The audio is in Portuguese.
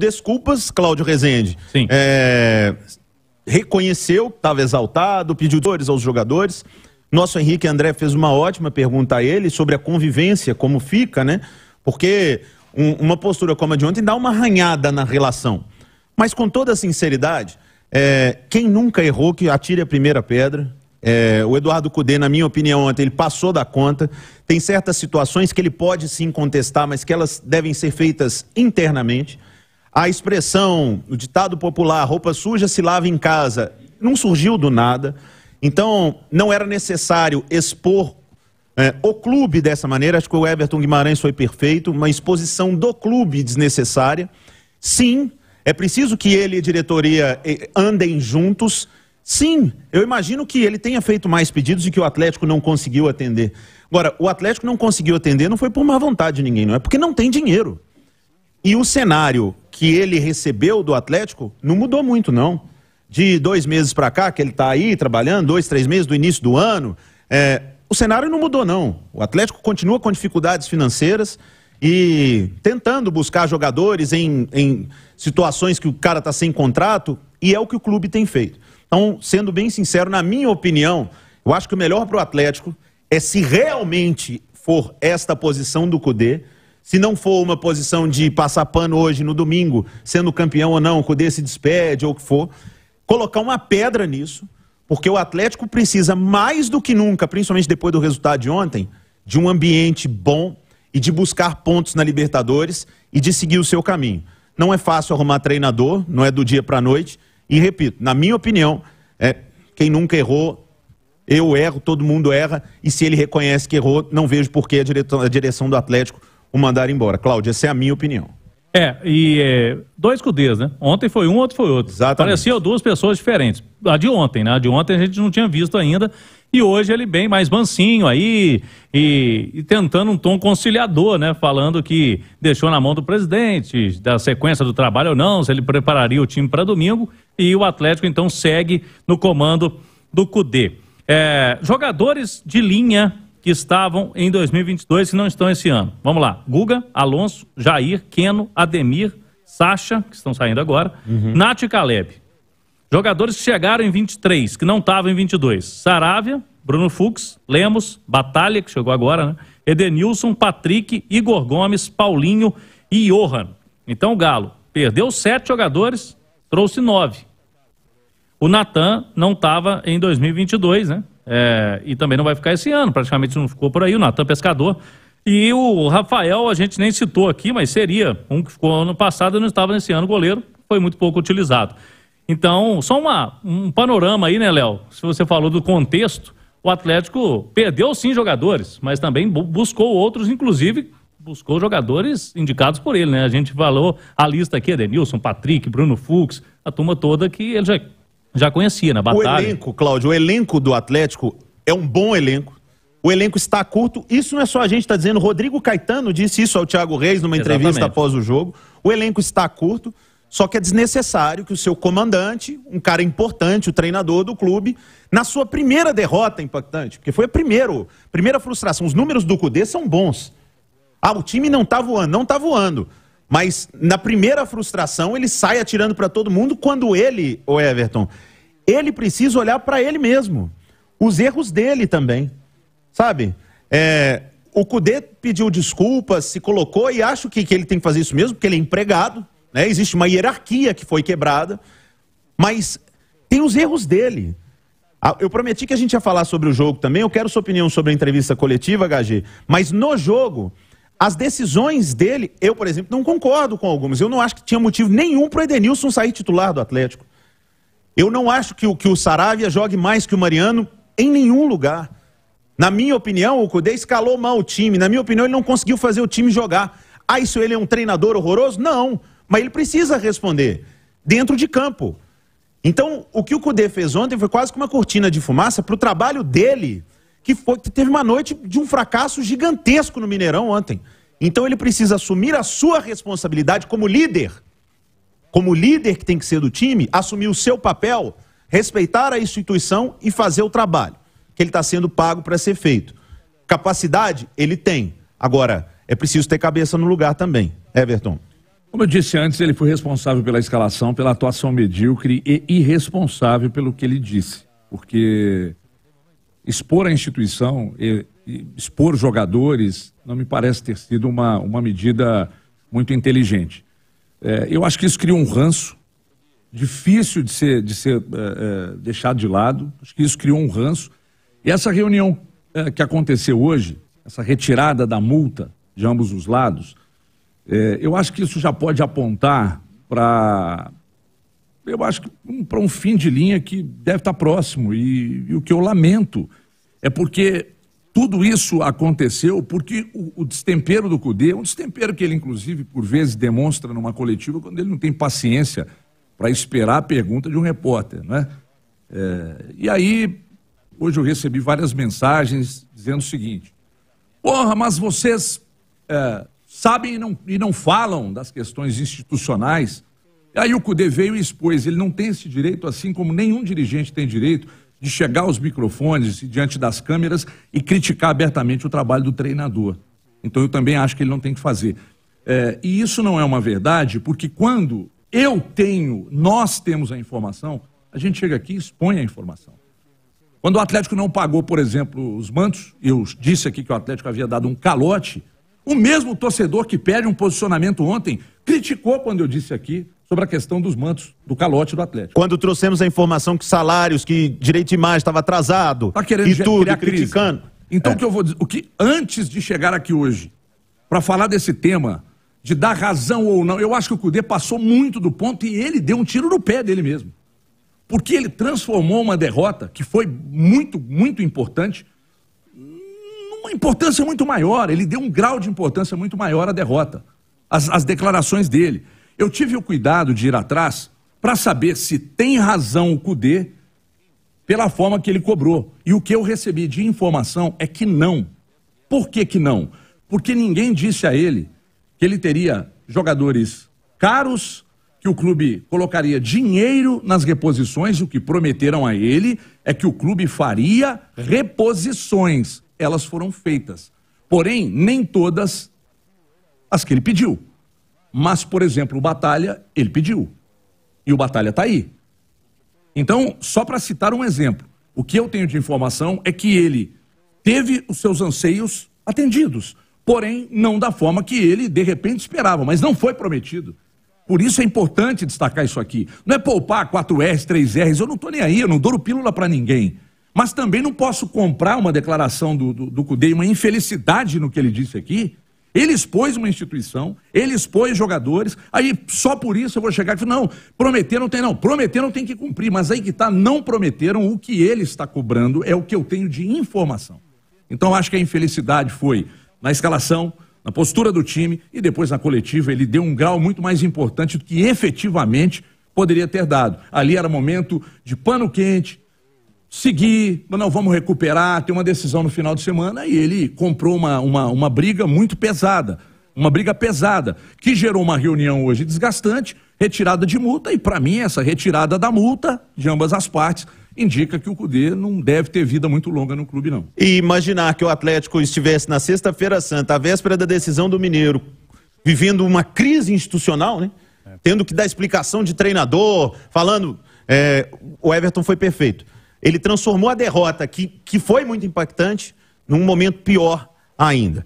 desculpas, Cláudio Rezende. Sim. É, reconheceu, estava exaltado, pediu dores aos jogadores. Nosso Henrique André fez uma ótima pergunta a ele sobre a convivência, como fica, né? Porque um, uma postura como a de ontem dá uma arranhada na relação. Mas com toda sinceridade, é, quem nunca errou que atire a primeira pedra. É, o Eduardo Cudê, na minha opinião, ontem ele passou da conta. Tem certas situações que ele pode sim contestar, mas que elas devem ser feitas internamente. A expressão, o ditado popular, roupa suja se lava em casa, não surgiu do nada. Então, não era necessário expor é, o clube dessa maneira. Acho que o Everton Guimarães foi perfeito, uma exposição do clube desnecessária. Sim, é preciso que ele e a diretoria é, andem juntos. Sim, eu imagino que ele tenha feito mais pedidos e que o Atlético não conseguiu atender. Agora, o Atlético não conseguiu atender não foi por má vontade de ninguém, não é porque não tem dinheiro. E o cenário que ele recebeu do Atlético não mudou muito, não. De dois meses para cá, que ele está aí trabalhando, dois, três meses do início do ano, é, o cenário não mudou, não. O Atlético continua com dificuldades financeiras e tentando buscar jogadores em, em situações que o cara está sem contrato, e é o que o clube tem feito. Então, sendo bem sincero, na minha opinião, eu acho que o melhor para o Atlético é se realmente for esta posição do Cudê se não for uma posição de passar pano hoje no domingo, sendo campeão ou não, o Cudê se despede ou o que for, colocar uma pedra nisso, porque o Atlético precisa mais do que nunca, principalmente depois do resultado de ontem, de um ambiente bom e de buscar pontos na Libertadores e de seguir o seu caminho. Não é fácil arrumar treinador, não é do dia para a noite. E repito, na minha opinião, é, quem nunca errou eu erro, todo mundo erra, e se ele reconhece que errou, não vejo por que a, a direção do Atlético o mandar embora. Cláudia, essa é a minha opinião. É, e é, dois CUDEs, né? Ontem foi um, outro foi outro. Exatamente. Pareciam duas pessoas diferentes. A de ontem, né? A de ontem a gente não tinha visto ainda. E hoje ele bem mais mansinho aí e, e tentando um tom conciliador, né? Falando que deixou na mão do presidente da sequência do trabalho ou não, se ele prepararia o time para domingo. E o Atlético então segue no comando do CUDE. É, jogadores de linha que estavam em 2022 e não estão esse ano. Vamos lá. Guga, Alonso, Jair, Keno, Ademir, Sacha, que estão saindo agora, uhum. Nath e Caleb. Jogadores que chegaram em 23, que não estavam em 22. Saravia, Bruno Fux, Lemos, Batalha, que chegou agora, né? Edenilson, Patrick, Igor Gomes, Paulinho e Johan. Então o Galo perdeu sete jogadores, trouxe nove. O Natan não estava em 2022, né? É, e também não vai ficar esse ano, praticamente não ficou por aí, o Natan Pescador. E o Rafael, a gente nem citou aqui, mas seria um que ficou ano passado e não estava nesse ano, goleiro, foi muito pouco utilizado. Então, só uma, um panorama aí, né, Léo? Se você falou do contexto, o Atlético perdeu sim jogadores, mas também buscou outros, inclusive buscou jogadores indicados por ele, né? A gente falou a lista aqui, Edenilson, Patrick, Bruno Fux, a turma toda que ele já já conhecia, na batalha. O elenco, Cláudio, o elenco do Atlético é um bom elenco. O elenco está curto. Isso não é só a gente está dizendo. Rodrigo Caetano disse isso ao Thiago Reis numa entrevista Exatamente. após o jogo. O elenco está curto, só que é desnecessário que o seu comandante, um cara importante, o treinador do clube, na sua primeira derrota impactante, porque foi a primeiro, primeira frustração. Os números do Cudê são bons. Ah, o time não está voando, não está voando. Mas na primeira frustração, ele sai atirando para todo mundo quando ele, o Everton, ele precisa olhar para ele mesmo. Os erros dele também. Sabe? É, o Cudê pediu desculpas, se colocou e acho que, que ele tem que fazer isso mesmo, porque ele é empregado. Né? Existe uma hierarquia que foi quebrada. Mas tem os erros dele. Ah, eu prometi que a gente ia falar sobre o jogo também. Eu quero sua opinião sobre a entrevista coletiva, HG. Mas no jogo, as decisões dele, eu, por exemplo, não concordo com algumas. Eu não acho que tinha motivo nenhum para o Edenilson sair titular do Atlético. Eu não acho que o, que o Saravia jogue mais que o Mariano em nenhum lugar. Na minha opinião, o Cudê escalou mal o time. Na minha opinião, ele não conseguiu fazer o time jogar. Ah, isso ele é um treinador horroroso? Não. Mas ele precisa responder dentro de campo. Então, o que o Cudê fez ontem foi quase que uma cortina de fumaça para o trabalho dele que, foi, que teve uma noite de um fracasso gigantesco no Mineirão ontem. Então ele precisa assumir a sua responsabilidade como líder. Como líder que tem que ser do time, assumir o seu papel, respeitar a instituição e fazer o trabalho que ele está sendo pago para ser feito. Capacidade, ele tem. Agora, é preciso ter cabeça no lugar também. Everton. Como eu disse antes, ele foi responsável pela escalação, pela atuação medíocre e irresponsável pelo que ele disse. Porque expor a instituição, expor jogadores, não me parece ter sido uma, uma medida muito inteligente. É, eu acho que isso cria um ranço difícil de ser, de ser é, é deixado de lado. Acho que isso criou um ranço. E essa reunião é, que aconteceu hoje, essa retirada da multa de ambos os lados, é, eu acho que isso já pode apontar para eu acho que um, para um fim de linha que deve estar tá próximo. E, e, o que eu lamento é porque tudo isso aconteceu porque o, o destempero do Cudê, um destempero que ele, inclusive, por vezes demonstra numa coletiva quando ele não tem paciência para esperar a pergunta de um repórter, né? É, e aí, hoje eu recebi várias mensagens dizendo o seguinte: porra, mas vocês é, sabem e não, e não falam das questões institucionais Aí o Cudê veio e expôs. Ele não tem esse direito, assim como nenhum dirigente tem direito de chegar aos microfones diante das câmeras e criticar abertamente o trabalho do treinador. Então eu também acho que ele não tem que fazer. É, e isso não é uma verdade, porque quando eu tenho, nós temos a informação, a gente chega aqui e expõe a informação. Quando o Atlético não pagou, por exemplo, os mantos, eu disse aqui que o Atlético havia dado um calote, o mesmo torcedor que pede um posicionamento ontem criticou quando eu disse aqui sobre a questão dos mantos do calote do Atlético. Quando trouxemos a informação que salários, que direito de imagem estava atrasado, tá querendo e tudo, criar criticando. Então, é. o que eu vou dizer, o que antes de chegar aqui hoje, para falar desse tema, de dar razão ou não, eu acho que o Cudê passou muito do ponto e ele deu um tiro no pé dele mesmo. Porque ele transformou uma derrota, que foi muito, muito importante, numa importância muito maior. Ele deu um grau de importância muito maior à derrota, as às declarações dele. Eu tive o cuidado de ir atrás para saber se tem razão o CUDE pela forma que ele cobrou. E o que eu recebi de informação é que não. Por que, que não? Porque ninguém disse a ele que ele teria jogadores caros, que o clube colocaria dinheiro nas reposições, o que prometeram a ele é que o clube faria reposições. Elas foram feitas. Porém, nem todas as que ele pediu. Mas, por exemplo, o Batalha, ele pediu. E o Batalha está aí. Então, só para citar um exemplo, o que eu tenho de informação é que ele teve os seus anseios atendidos, porém não da forma que ele de repente esperava, mas não foi prometido. Por isso é importante destacar isso aqui. Não é poupar 4Rs, 3Rs, eu não estou nem aí, eu não dou pílula para ninguém. Mas também não posso comprar uma declaração do, do, do Cudê, uma infelicidade no que ele disse aqui, ele expôs uma instituição, ele expôs jogadores, aí só por isso eu vou chegar e falar, não, prometer não tem não, prometer não tem que cumprir, mas aí que está não prometeram, o que ele está cobrando é o que eu tenho de informação. Então acho que a infelicidade foi na escalação, na postura do time e depois na coletiva ele deu um grau muito mais importante do que efetivamente poderia ter dado. Ali era momento de pano quente, seguir, mas não, vamos recuperar, tem uma decisão no final de semana, e ele comprou uma, uma, uma briga muito pesada, uma briga pesada, que gerou uma reunião hoje desgastante, retirada de multa, e para mim essa retirada da multa, de ambas as partes, indica que o Cudê não deve ter vida muito longa no clube, não. E imaginar que o Atlético estivesse na sexta-feira santa, à véspera da decisão do Mineiro, vivendo uma crise institucional, né? É. Tendo que dar explicação de treinador, falando... É, o Everton foi perfeito ele transformou a derrota, que, que foi muito impactante, num momento pior ainda.